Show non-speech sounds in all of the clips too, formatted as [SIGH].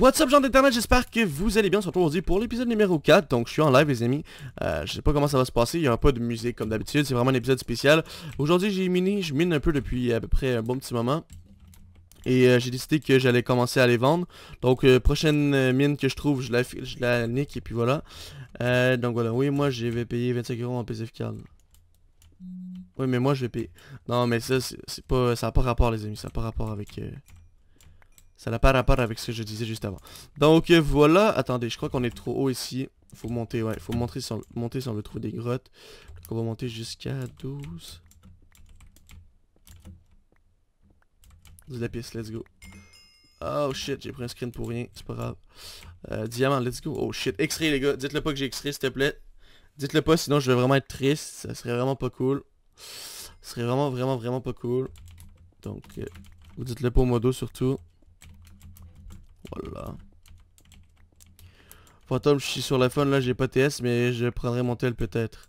What's up gens d'internet, j'espère que vous allez bien, on se retrouve aujourd'hui pour l'épisode numéro 4, donc je suis en live les amis, euh, je sais pas comment ça va se passer, il y a un peu de musique comme d'habitude, c'est vraiment un épisode spécial. Aujourd'hui j'ai miné, je mine un peu depuis à peu près un bon petit moment, et euh, j'ai décidé que j'allais commencer à les vendre. Donc euh, prochaine mine que je trouve, je la, je la nique et puis voilà. donc voilà, oui moi je payé payer 25 euros en PCF Oui mais moi je vais payer. Non mais ça c'est pas. ça a pas rapport les amis, ça a pas rapport avec ça n'a pas rapport avec ce que je disais juste avant. Donc euh, voilà, attendez, je crois qu'on est trop haut ici. Faut monter, ouais, faut monter si on, monter veut trouver des grottes. Donc on va monter jusqu'à 12. 12 la pièce, let's go. Oh shit, j'ai pris un screen pour rien, c'est pas grave. Euh, diamant, let's go. Oh shit, extrait les gars, dites-le pas que j'ai extrait s'il te plaît. Dites-le pas, sinon je vais vraiment être triste, ça serait vraiment pas cool. Ça serait vraiment, vraiment, vraiment pas cool. Donc, euh, vous dites-le pas au modo surtout. Voilà. Fantôme, je suis sur l'iPhone, là j'ai pas TS, mais je prendrai mon tel peut-être.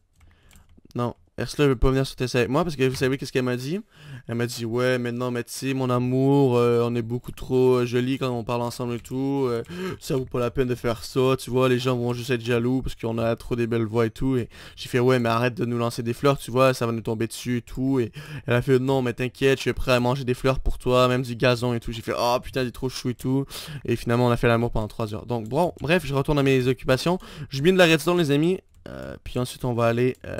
Non, elle veut pas venir sur tes avec moi parce que vous savez qu'est-ce qu'elle m'a dit Elle m'a dit ouais maintenant non mais tu sais mon amour euh, on est beaucoup trop euh, jolis quand on parle ensemble et tout euh, ça vaut pas la peine de faire ça tu vois les gens vont juste être jaloux parce qu'on a trop des belles voix et tout et j'ai fait ouais mais arrête de nous lancer des fleurs tu vois ça va nous tomber dessus et tout et elle a fait non mais t'inquiète je suis prêt à manger des fleurs pour toi même du gazon et tout j'ai fait oh putain est trop chou et tout et finalement on a fait l'amour pendant 3 heures donc bon bref je retourne à mes occupations je mets de la redstone les amis euh, puis ensuite on va aller... Euh...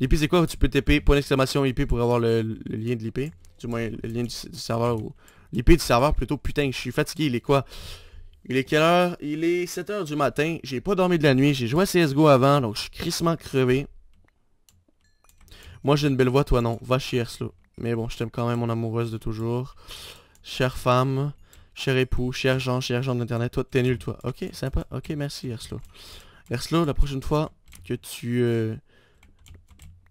L'IP c'est quoi Tu peux TP, point d'exclamation IP pour avoir le, lien de l'IP. Du moins le lien du, serveur ou... L'IP du serveur plutôt. Putain, je suis fatigué, il est quoi Il est quelle heure Il est 7h du matin. J'ai pas dormi de la nuit, j'ai joué à CSGO avant, donc je suis crissement crevé. Moi j'ai une belle voix, toi non. Va chier, slow. Mais bon, je t'aime quand même, mon amoureuse de toujours. Chère femme, cher époux, cher Jean, cher Jean d'internet. Toi, t'es nul, toi. Ok, sympa. Ok, merci, Erslo. Erslo, la prochaine fois, que tu... Euh,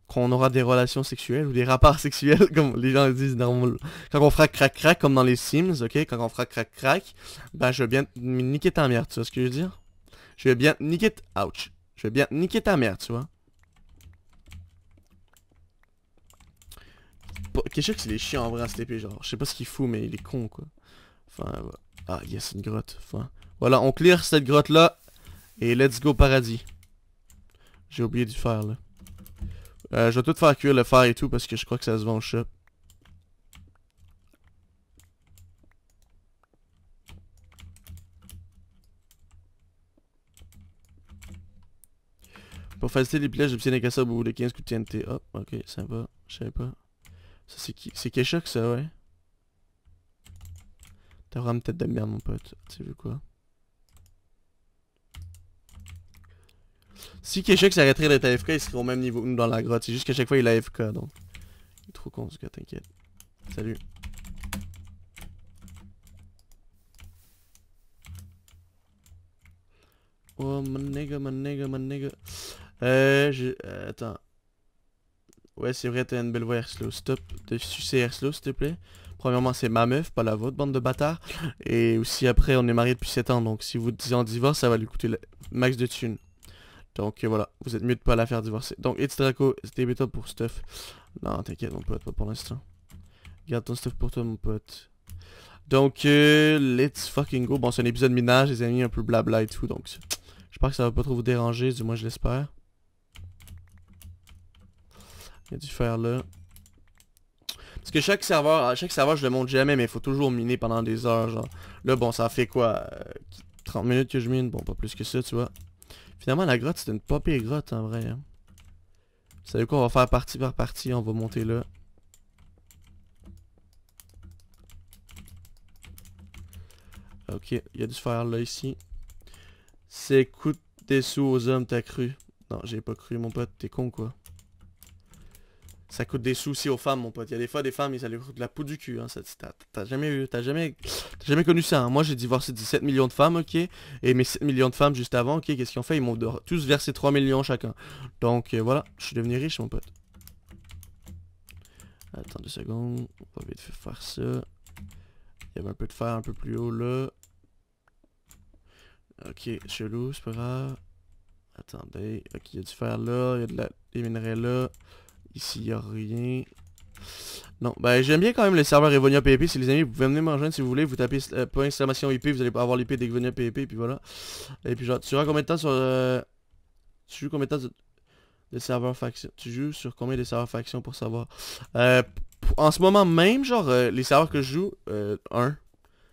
qu'on aura des relations sexuelles ou des rapports [LAUGHS] sexuels, comme les gens disent normalement. Quand on fera crac crac, comme dans les Sims, ok, quand on fera crac crac, ben je vais bien niquer ta merde tu vois ce que je veux dire Je vais bien niquer... Ouch Je vais bien niquer ta merde tu vois Qu'est-ce que c'est les chiens en vrai à ce genre. Je sais pas ce qu'il fout, mais il est con, quoi. Enfin, ah, yes, une grotte. Enfin, voilà, on clear cette grotte-là. Et let's go paradis. J'ai oublié du fer, là. Euh, je vais tout faire cuire le fer et tout, parce que je crois que ça se vend au shop. Pour faciliter les plages, j'obtiens des ça au bout de 15 coups de TNT. Hop, ah, ok, ok, sympa. Je savais pas. Ça, c'est qui C'est Keshok, ça, ouais. T'as vraiment tête de merde, mon pote. Tu sais, quoi Si Keshek s'arrêterait d'être AFK, il serait au même niveau que nous dans la grotte. C'est juste qu'à chaque fois, il est AFK, donc... Il est trop con, ce gars, t'inquiète. Salut. Oh, mon nigga, mon nigga, mon nigga. Euh, je... Euh, attends. Ouais, c'est vrai, t'as une belle voix, AirSlow, Stop de sucer AirSlow, s'il te plaît. Premièrement, c'est ma meuf, pas la vôtre, bande de bâtards. Et aussi, après, on est mariés depuis 7 ans, donc si vous disiez en divorce, ça va lui coûter le max de thunes. Donc euh, voilà, vous êtes mieux de pas la faire divorcer. Donc, it's Draco, c'était bêta pour stuff. Non, t'inquiète mon pote, pas pour l'instant. Garde ton stuff pour toi mon pote. Donc, euh, let's fucking go. Bon, c'est un épisode minage, les amis, un peu blabla et tout. Donc, j'espère que ça va pas trop vous déranger, du moins je l'espère. Il y a du fer là. Parce que chaque serveur, chaque serveur je le monte jamais, mais il faut toujours miner pendant des heures, genre. Là, bon, ça fait quoi 30 euh, minutes que je mine, bon, pas plus que ça, tu vois. Finalement, la grotte, c'est une pas grotte, en vrai. Hein. Vous savez quoi, on va faire partie par partie, on va monter là. Ok, il y a du fer là, ici. C'est coûte des sous aux hommes, t'as cru Non, j'ai pas cru, mon pote, t'es con, quoi. Ça coûte des soucis aux femmes, mon pote. Il y a des fois, des femmes, ça leur coûte la peau du cul. Hein. T'as jamais eu, t'as jamais, jamais connu ça. Hein. Moi, j'ai divorcé 17 millions de femmes, ok. Et mes 7 millions de femmes juste avant, ok, qu'est-ce qu'ils ont fait Ils m'ont tous versé 3 millions chacun. Donc euh, voilà, je suis devenu riche, mon pote. Attends deux secondes. On va vite faire ça. Il y avait un peu de fer un peu plus haut là. Ok, chelou, c'est pas grave. Attendez. Ok, il y a du fer là, il y a de la... des minerais là. Ici, il n'y a rien. Non, ben j'aime bien quand même les serveurs Evonia PvP. Si les amis, vous pouvez venir me rejoindre si vous voulez. Vous tapez euh, point IP, vous allez avoir l'IP d'Evonia PvP, puis voilà. Et puis genre, tu joues combien de temps sur... Euh... Tu joues combien de temps de, serveur faction Tu joues sur combien de serveurs faction pour savoir euh, En ce moment même, genre, euh, les serveurs que je joue, 1, euh,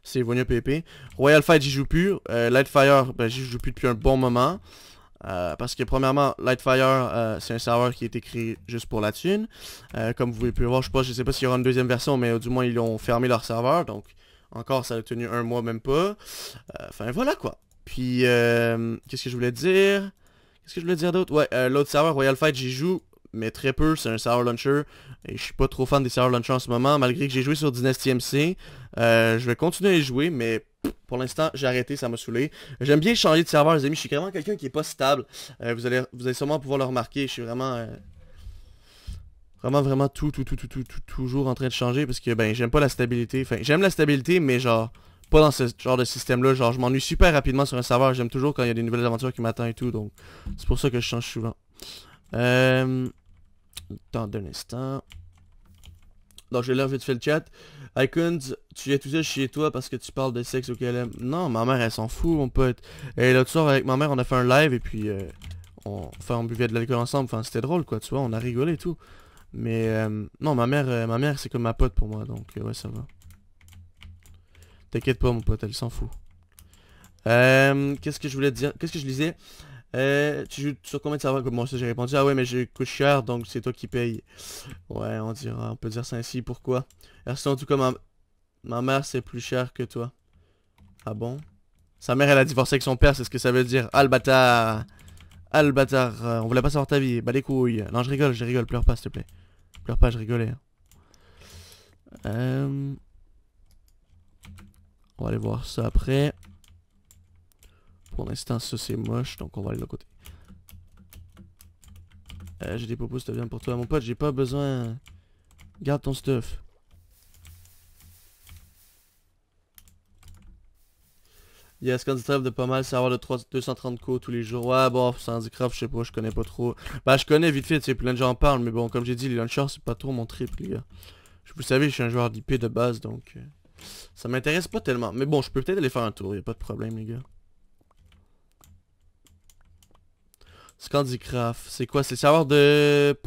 c'est Evonia PP. Royal Fight, j'y joue plus. Lightfire, ben j'y joue plus depuis un bon moment. Euh, parce que premièrement, Lightfire, euh, c'est un serveur qui est écrit juste pour la thune. Euh, comme vous pouvez le voir, je sais pas, je sais pas s'il y aura une deuxième version, mais du moins ils ont fermé leur serveur. Donc encore, ça a tenu un mois même pas. Enfin voilà quoi. Puis qu'est-ce que je voulais dire Qu'est-ce que je voulais dire d'autre Ouais, l'autre serveur Royal Fight, j'y joue mais très peu, c'est un Sour Launcher. Et je suis pas trop fan des Sour Launchers en ce moment, malgré que j'ai joué sur Dynasty MC. Euh, je vais continuer à y jouer, mais pour l'instant, j'ai arrêté, ça m'a saoulé. J'aime bien changer de serveur, les amis. Je suis vraiment quelqu'un qui est pas stable. Euh, vous, allez, vous allez sûrement pouvoir le remarquer. Je suis vraiment... Euh, vraiment, vraiment tout, tout, tout, tout, tout, tout, toujours en train de changer parce que, ben, j'aime pas la stabilité. Enfin, j'aime la stabilité, mais genre, pas dans ce genre de système-là. Genre, je m'ennuie super rapidement sur un serveur. J'aime toujours quand il y a des nouvelles aventures qui m'attendent et tout. Donc, c'est pour ça que je change souvent. Euh, Attends un instant. Donc, j'ai l'air vite fait le chat. Icons, tu es tout seul chez toi parce que tu parles de sexe au KLM. Non, ma mère, elle s'en fout, mon pote. Et l'autre soir, avec ma mère, on a fait un live et puis... Euh, on... Enfin, on buvait de l'alcool ensemble. Enfin, c'était drôle, quoi, tu vois. On a rigolé et tout. Mais euh, non, ma mère, euh, ma mère c'est comme ma pote pour moi, donc ouais, ça va. T'inquiète pas, mon pote, elle s'en fout. Qu'est-ce que je voulais dire Qu'est-ce que je lisais euh, tu joues sur combien de serveurs Comment ça j'ai répondu Ah ouais mais j'ai coûte donc c'est toi qui paye. Ouais on dira, on peut dire ça ainsi, pourquoi Merci en tout cas ma, mère c'est plus cher que toi. Ah bon Sa mère elle a divorcé avec son père, c'est ce que ça veut dire. Ah le bâtard Ah euh, On voulait pas savoir ta vie, bah les couilles. Non je rigole, je rigole, pleure pas s'il te plaît. Pleure pas, je rigolais. Hein. Euh... On va aller voir ça après pour l'instant, ça c'est moche, donc on va aller de l'autre côté. Euh, j'ai des popos, c'était bien pour toi, mon pote, j'ai pas besoin... Garde ton stuff. Yes, Candycraft de pas mal, savoir de 3, 230 coups tous les jours. Ouais, bon, Craft, je sais pas, je connais pas trop. Bah, je connais vite fait, tu plein de gens en parlent, mais bon, comme j'ai dit, les launchers, c'est pas trop mon trip, les gars. Vous savez, je suis un joueur d'IP de base, donc... Euh, ça m'intéresse pas tellement. Mais bon, je peux peut-être aller faire un tour, y a pas de problème, les gars. Scandicraft, C'est quoi C'est savoir de...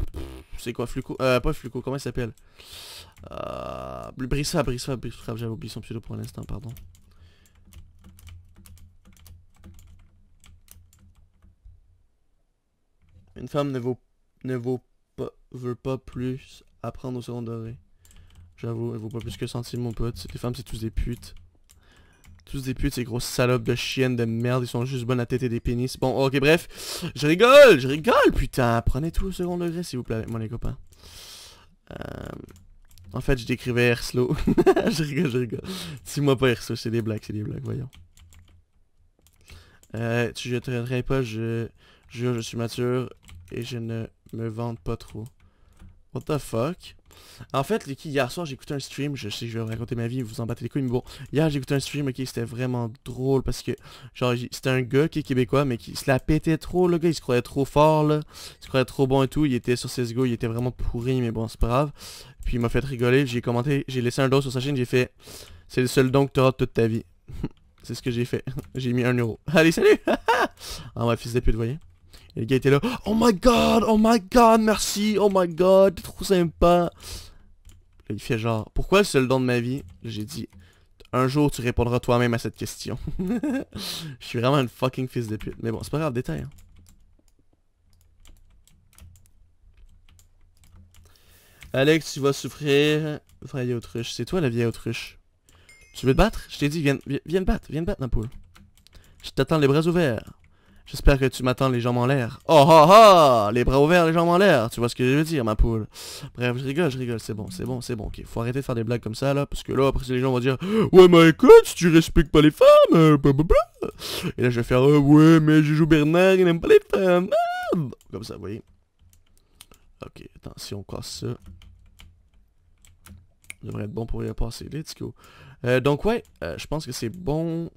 C'est quoi Fluco Euh, pas Fluco, comment il s'appelle euh... Brissa, Brissa, Brissa, j'avais oublié son pseudo pour l'instant, pardon. Une femme ne vaut, ne vaut pas, veut pas plus apprendre au second degré. J'avoue, elle vaut pas plus que sentir mon pote. Les femmes, c'est tous des putes. Tous des putes, ces grosses salopes de chiennes de merde, ils sont juste bonnes à tête et des pénis. Bon, ok, bref. Je rigole, je rigole, putain. Prenez tout au second degré, s'il vous plaît, moi les copains. Euh, en fait, je décrivais Erslo. [LAUGHS] je rigole, je rigole. Dis-moi pas Erslo, c'est des blagues, c'est des blagues, voyons. Euh, tu je te pas, je jure, je suis mature et je ne me vante pas trop. What the fuck en fait, les hier soir, j'ai écouté un stream, je sais que je vais raconter ma vie, vous en battez les couilles, mais bon, hier j'ai écouté un stream, ok, c'était vraiment drôle parce que, genre, c'était un gars qui est québécois, mais qui se la pétait trop, le gars, il se croyait trop fort, là, il se croyait trop bon et tout, il était sur ses go il était vraiment pourri, mais bon, c'est pas grave. Puis il m'a fait rigoler, j'ai commenté, j'ai laissé un dos sur sa chaîne, j'ai fait, c'est le seul don que t'auras toute ta vie. [LAUGHS] c'est ce que j'ai fait, [LAUGHS] j'ai mis un euro. Allez, salut [LAUGHS] Ah, ma fils de pute, voyez. Et le gars était là, oh my god, oh my god, merci, oh my god, t'es trop sympa. Là, il fait genre, pourquoi le seul don de ma vie J'ai dit, un jour tu répondras toi-même à cette question. [LAUGHS] Je suis vraiment un fucking fils de pute. Mais bon, c'est pas grave, détail. Hein. Alex, tu vas souffrir. Vieille autruche, c'est toi la vieille autruche. Tu veux te battre Je t'ai dit, viens, viens, viens te battre, viens te battre, poule Je t'attends les bras ouverts. J'espère que tu m'attends les jambes en l'air. Oh ha oh, ha oh! Les bras ouverts, les jambes en l'air Tu vois ce que je veux dire, ma poule. Bref, je rigole, je rigole, c'est bon, c'est bon, c'est bon. Ok, faut arrêter de faire des blagues comme ça, là, parce que là, après, les gens vont dire « Ouais, mais écoute, tu respectes pas les femmes, euh, Et là, je vais faire euh, Ouais, mais joue Bernard, il n'aime pas les femmes. Comme ça, vous voyez. Ok, attends, si on casse ça... Ça devrait être bon pour y passer. Let's go. Euh, donc, ouais, euh, je pense que c'est bon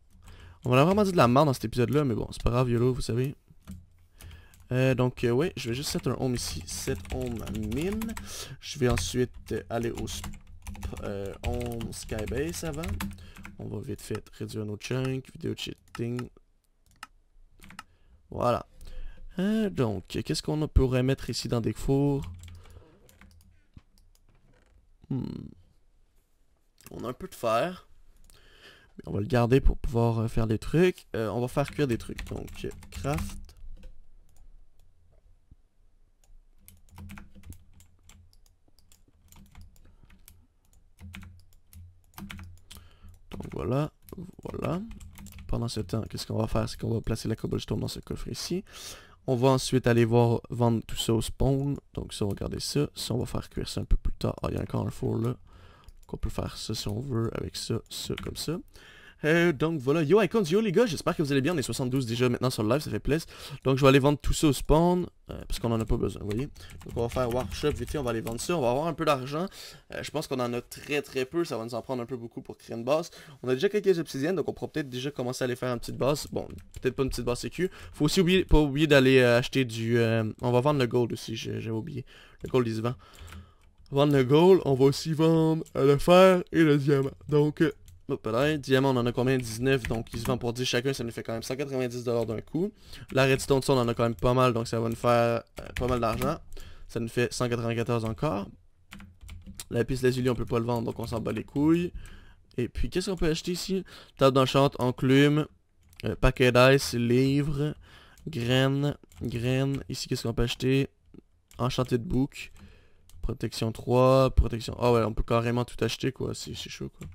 on va vraiment dit de la merde dans cet épisode-là, mais bon, c'est pas grave, YOLO, vous savez. Euh, donc, oui, euh, ouais, je vais juste set un home ici. Set home mine. Je vais ensuite aller au euh, home skybase avant. On va vite fait réduire nos chunks, vidéo cheating. Voilà. donc, qu'est-ce qu'on pourrait mettre ici dans des fours hmm. On a un peu de fer. On va le garder pour pouvoir euh, faire des trucs. Euh, on va faire cuire des trucs. Donc, craft. Donc voilà, voilà. Pendant ce temps, qu'est-ce qu'on va faire C'est qu'on va placer la cobblestone dans ce coffre ici. On va ensuite aller voir vendre tout ça au spawn. Donc ça, regardez ça. Ça, on va faire cuire ça un peu plus tard. Ah, il y a encore un four là on peut faire ça si on veut, avec ça, ça, comme ça. Euh, donc voilà, yo Icons, yo les gars, j'espère que vous allez bien, on est 72 déjà maintenant sur le live, ça fait plaisir. Donc je vais aller vendre tout ça au spawn, euh, parce qu'on en a pas besoin, vous voyez. Donc on va faire workshop, vite fait, on va aller vendre ça, on va avoir un peu d'argent. Euh, je pense qu'on en a très très peu, ça va nous en prendre un peu beaucoup pour créer une base. On a déjà quelques obsidiennes, donc on pourra peut-être déjà commencer à aller faire une petite base. Bon, peut-être pas une petite base sécu. Faut aussi pas oublier d'aller acheter du... on va vendre le gold aussi, j'ai oublié. Le gold il se Vendre le gold, on va aussi vendre le fer et le diamant. Donc, hop euh, Diamant, on en a combien 19, donc ils se vend pour 10 chacun, ça nous fait quand même 190$ d'un coup. La redstone, ça, on en a quand même pas mal, donc ça va nous faire euh, pas mal d'argent. Ça nous fait 194 encore. La piste lazuli, on peut pas le vendre, donc on s'en bat les couilles. Et puis, qu'est-ce qu'on peut acheter ici Table d'enchant, enclume, euh, paquet d'ice, livre, graines, graines. Ici, qu'est-ce qu'on peut acheter Enchanté de bouc. Protection 3, protection... Ah oh ouais, on peut carrément tout acheter, quoi. C'est chaud, quoi.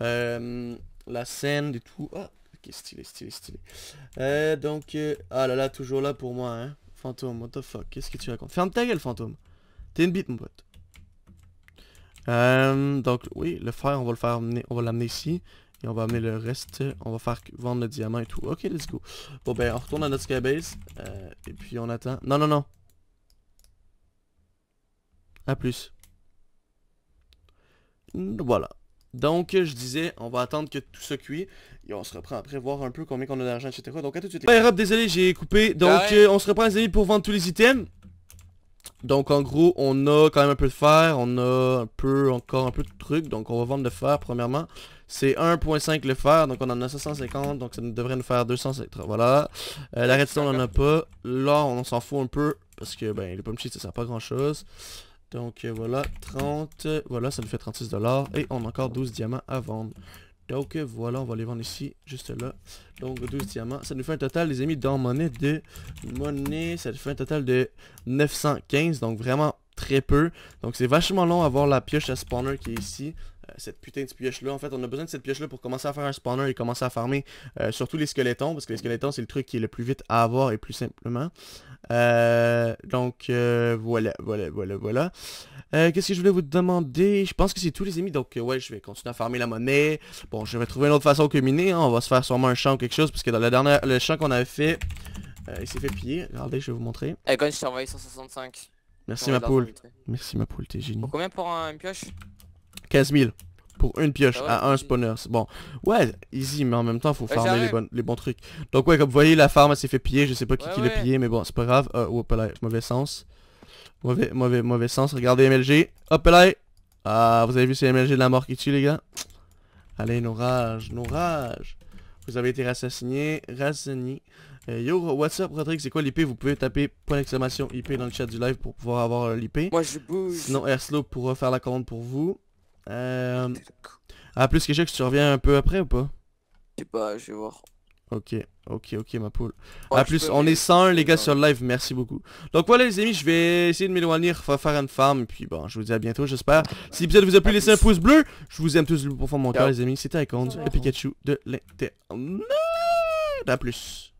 Euh, la scène et tout. Ah, ok, stylé, stylé, stylé. Euh, donc, euh, ah là là, toujours là pour moi, hein. Fantôme, what the fuck, qu'est-ce que tu racontes Ferme ta gueule, fantôme. T'es une bite, mon pote. Euh, donc, oui, le fer, on va le faire amener... on va l'amener ici. Et on va amener le reste. On va faire vendre le diamant et tout. Ok, let's go. Bon, ben, on retourne à notre Base, et puis, on attend. Non, non, non. A plus. Voilà. Donc, je disais, on va attendre que tout se cuit. Et on se reprend après, voir un peu combien qu'on a d'argent, etc. Donc, à tout de suite. désolé, j'ai coupé. Donc, euh, on se reprend, les amis, pour vendre tous les items. Donc, en gros, on a quand même un peu de fer. On a un peu, encore un peu de trucs. Donc, on va vendre le fer, premièrement. C'est 1.5 le fer. Donc, on en a 550 Donc, ça devrait nous faire 200, Voilà. Euh, la redstone, on en a pas. Là, on s'en fout un peu. Parce que, ben, les pommes ça sert pas grand-chose. Donc euh, voilà, 30, voilà, ça nous fait 36 dollars et on a encore 12 diamants à vendre. Donc euh, voilà, on va les vendre ici, juste là. Donc 12 diamants, ça nous fait un total, les amis, dans monnaie de monnaie, ça nous fait un total de 915, donc vraiment très peu. Donc c'est vachement long à voir la pioche à spawner qui est ici cette putain de pioche-là. En fait, on a besoin de cette pioche-là pour commencer à faire un spawner et commencer à farmer euh, surtout les squelettons, parce que les squelettons, c'est le truc qui est le plus vite à avoir et plus simplement. Euh, donc, euh, voilà, voilà, voilà, voilà. Qu'est-ce que je voulais vous demander Je pense que c'est tous les amis, donc ouais, je vais continuer à farmer la monnaie. Bon, je vais trouver une autre façon que miner, hein. on va se faire sûrement un champ ou quelque chose, parce que dans la dernière, le champ qu'on avait fait, il s'est fait piller. Regardez, je vais vous montrer. Eh, je 165. Merci ma poule. Merci ma poule, t'es génial. combien pour un, une pioche 15 000 pour une pioche à un spawner. Bon, ouais, easy, mais en même temps, faut farmer les, les, bons trucs. Donc ouais, comme vous voyez, la farm s'est fait piller. Je sais pas qui, qui l'a pillé, mais bon, c'est pas grave. Euh, là, mauvais sens. Mauvais, mauvais, mauvais sens. Regardez MLG. Hop là. Ah, vous avez vu, c'est MLG de la mort qui tue, les gars. Allez, nos rages, nos rages. Vous avez été rassassiné Rassigné euh, yo, what's up, Rodrigue, c'est quoi l'IP Vous pouvez taper point d'exclamation IP dans le chat du live pour pouvoir avoir euh, l'IP. Moi, je bouge. Sinon, Airslow pourra faire la commande pour vous. Euh... Ah, plus que tu reviens un peu après ou pas Je sais pas, je vais voir. Ok, ok, ok ma poule. A plus, on est 101 les gars sur le euh. live, merci beaucoup. Donc voilà les amis, je vais essayer de m'éloigner, faire une farm, et puis bon, je vous dis à bientôt, j'espère. Si l'épisode vous a plu, laissez un pouce bleu. Je vous aime tous pour profond mon cœur les amis, c'était icon, le Pikachu de l'internet. A plus.